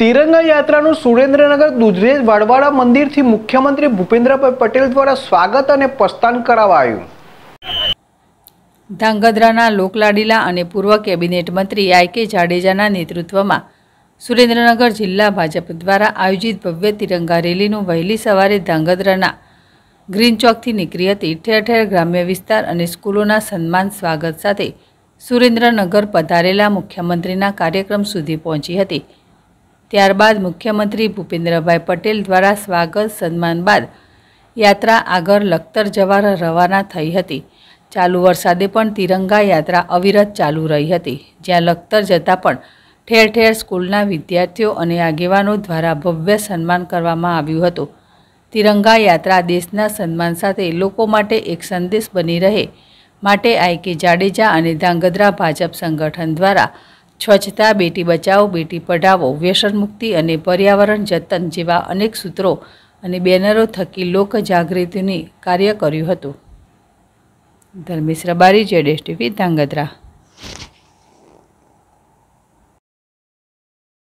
તિરંગા યાત્રાનું સુરેન્દ્રનગર દુધરેજ વડવાડા મંદિરથી મુખ્યમંત્રી ભૂપેન્દ્રભાઈ પટેલ દ્વારા સ્વાગત અને પ્રસ્થાન કરાવાયું ધાંગધ્રાના લોકલાડીલા અને પૂર્વ કેબિનેટ મંત્રી આઈ કે જાડેજાના નેતૃત્વમાં સુરેન્દ્રનગર જિલ્લા ભાજપ દ્વારા આયોજિત ભવ્ય તિરંગા રેલીનું વહેલી સવારે ધાંગધ્રાના ગ્રીન ચોકથી નીકળી હતી ઠેર ઠેર ગ્રામ્ય વિસ્તાર અને સ્કૂલોના સન્માન સ્વાગત સાથે સુરેન્દ્રનગર પધારેલા મુખ્યમંત્રીના કાર્યક્રમ સુધી પહોંચી હતી ત્યારબાદ મુખ્યમંત્રી ભૂપેન્દ્રભાઈ પટેલ દ્વારા સ્વાગત સન્માન બાદ યાત્રા આગળ લખતર જવા રવાના થઈ હતી ચાલુ વરસાદે પણ તિરંગા યાત્રા અવિરત ચાલુ રહી હતી જ્યાં લખતર જતાં પણ ઠેર ઠેર સ્કૂલના વિદ્યાર્થીઓ અને આગેવાનો દ્વારા ભવ્ય સન્માન કરવામાં આવ્યું હતું તિરંગા યાત્રા દેશના સન્માન સાથે લોકો માટે એક સંદેશ બની રહે માટે આઈકે જાડેજા અને ધાંગધ્રા ભાજપ સંગઠન દ્વારા સ્વચ્છતા બેટી બચાવો બેટી પઢાવો વ્યસન મુક્તિ અને પર્યાવરણ જતન જેવા અનેક સૂત્રો અને બેનરો થકી લોકજાગૃતિની કાર્ય કર્યું હતું ધર્મેશ રબારી જેડેશ ટીવી ધાંગધ્રા